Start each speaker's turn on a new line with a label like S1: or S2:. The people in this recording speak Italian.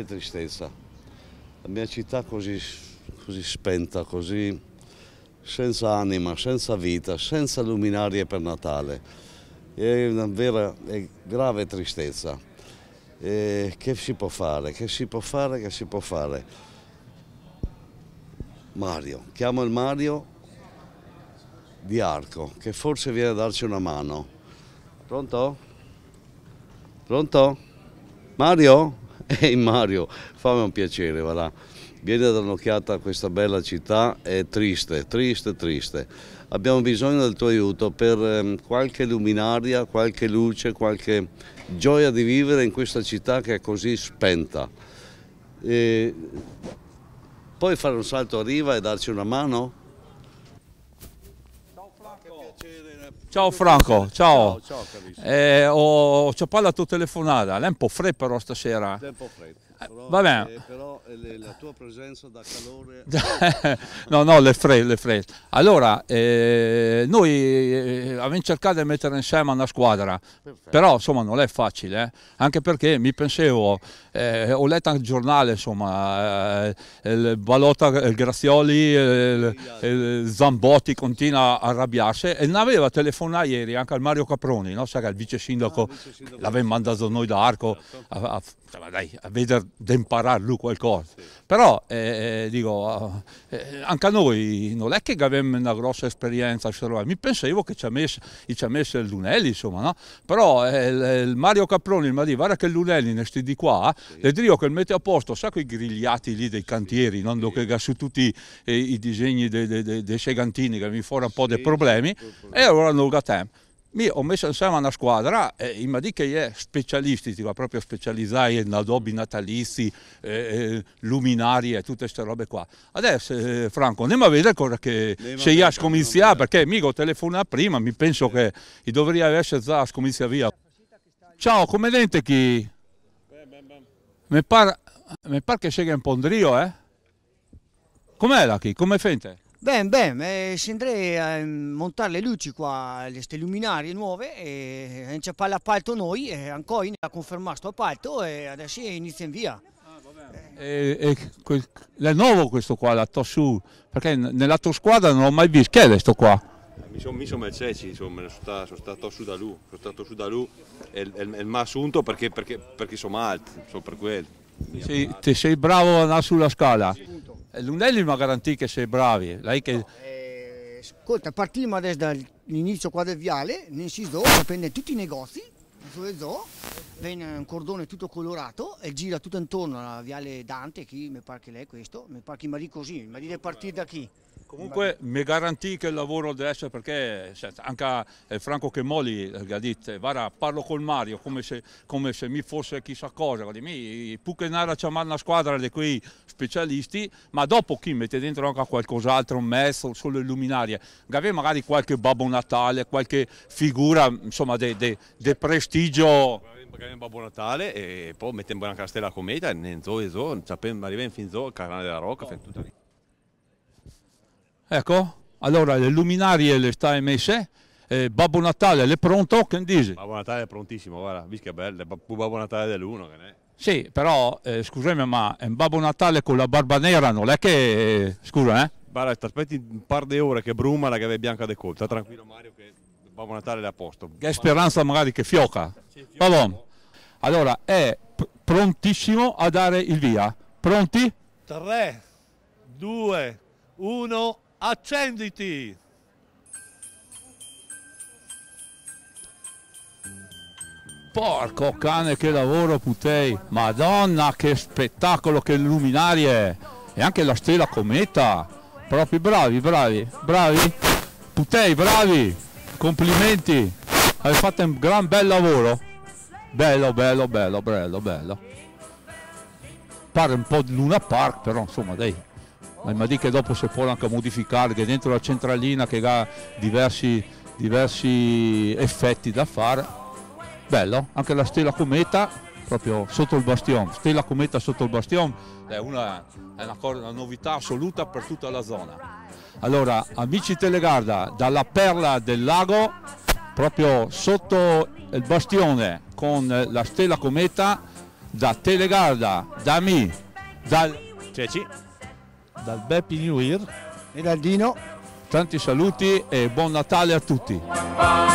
S1: di tristezza. La mia città così, così spenta, così senza anima, senza vita, senza luminarie per Natale. È una vera e grave tristezza. E che si può fare? Che si può fare? Che si può fare? Mario, chiamo il Mario di Arco, che forse viene a darci una mano. Pronto? Pronto? Mario? Ehi Mario, fammi un piacere, va là. Vieni a dare un'occhiata a questa bella città, è triste, triste, triste. Abbiamo bisogno del tuo aiuto per ehm, qualche luminaria, qualche luce, qualche gioia di vivere in questa città che è così spenta. E... Puoi fare un salto a riva e darci una mano?
S2: Ciao Flacco! Che piacere! Ciao Franco, ciao. Ciao, ciao carissimo. Eh, ho, ho parlato telefonata, lei è un po' freddo però stasera. Tempo freddo. Eh, però, Vabbè.
S1: Eh, però eh, le, la tua presenza da calore.
S2: no, no, le fredde. Le fredde. Allora, eh, noi eh, abbiamo cercato di mettere insieme una squadra, Perfetto. però insomma non è facile, eh. anche perché mi pensavo, ho letto anche il giornale, insomma, il Balotta, il Grazioli, il, il Zambotti continua a arrabbiarsi e ne aveva telefonato ieri anche al Mario Caproni, no? Sai che il vice sindaco, ah, sindaco. l'aveva mandato noi da Arco certo. a, a, a, a vedere di imparare lui qualcosa. Sì. Però eh, eh dico, eh, eh, anche a noi non è che avevamo una grossa esperienza, cioè, mi pensavo che ci ha messo, ci ha messo il Lunelli, insomma, no? però eh, il Mario Caproni mi ha detto, guarda che Lunelli ne sti di qua, sì. le dico che mette a posto, sa quei grigliati lì dei cantieri, sì. non sì. che su tutti i, eh, i disegni dei de, de, de segantini che mi fanno un po' dei problemi, e allora non lo tempo mi ho messo insieme una squadra e eh, mi dice che è va proprio a specializzare in adobi natalizi, eh, eh luminarie, tutte queste robe qua. Adesso eh, Franco, andiamo a vedere cosa che Deve se io scominzia, perché mica ho telefonato prima, mi penso che dovrei essere già scominzia via. Ciao, come dente chi? Mi pare, mi che sia un po' un drio, eh? Com'è la chi? Come fente?
S1: Beh, ben, eh, scenderei a mm, montare le luci qua, queste luminarie nuove e eh, a inciappare l'appalto noi e ancora a confermare questo appalto e adesso inizia in via. Ah,
S2: e, e eh, eh, quel, è nuovo questo qua, la Tossù, perché nella tua squadra non l'ho mai visto, che è questo qua? Mi sono messo il ceci, insomma, sono stato, su da lui, sono stato su da lui e, e, mi ha assunto perché, perché, perché sono alto, sono per quello. Sì, ti sei bravo a andare sulla scala. Sì. Eh, Lunelli mi ha garantito che sei bravi. Lei che... No,
S1: eh, ascolta, partiamo adesso dall'inizio qua del viale, nel Siso, prende tutti i negozi, sulle zoo, viene un cordone tutto colorato e gira tutto intorno alla viale Dante, qui mi pare che lei è questo, mi pare che Marie così, Marie deve partire da chi? Comunque
S2: mi garantì che il lavoro adesso, perché cioè, anche eh, Franco Chemoli eh, ha detto, eh, guarda, parlo con Mario come se, come se, mi fosse chissà cosa, mi, a chiamare una squadra di quei specialisti, ma dopo chi mette dentro anche qualcos'altro, un mezzo, solo luminarie, aveva magari qualche Babbo Natale, qualche figura insomma di prestigio. Magari Babbo Natale e poi mettiamo anche la stella cometa, e ne zo, zo, sappiamo, arriviamo fin zo, il canale della Rocca, oh. fin tutto lì. Ecco, allora le luminarie le sta emesse, eh, Babbo Natale è pronto, che ne dici? Babbo Natale è prontissimo, guarda, visca bella, è Babbo Natale dell'uno che ne è. Sì, però eh, scusami, ma è un Babbo Natale con la barba nera non è che... Eh, scusa, eh? Guarda, ti aspetti un par di ore che bruma la gave bianca decolta, tranquillo Mario che Babbo Natale è a posto. Che speranza magari che fioca. Sì, allora, è prontissimo a dare il via. Pronti? 3, 2, 1 accenditi! Porco cane che lavoro putei! Madonna che spettacolo, che luminarie! E anche la stella cometa! Proprio bravi, bravi, bravi! Putei, bravi! Complimenti! Avete fatto un gran bel lavoro! Bello, bello, bello, bello, bello! Pare un po' di Luna Park, però insomma dai, ma il Madrid che dopo si può anche modificare, che dentro la centralina che ha diversi, diversi effetti da fare, bello, anche la stella cometa proprio sotto il bastione, stella cometa sotto il bastione, è una, è una, una novità assoluta per tutta la zona. Allora, amici Telegarda, dalla perla del lago, proprio sotto il bastione con la stella cometa, da Telegarda, da me, dal Ceci dal Beppi New Year e dal Dino. Tanti saluti e buon Natale a tutti.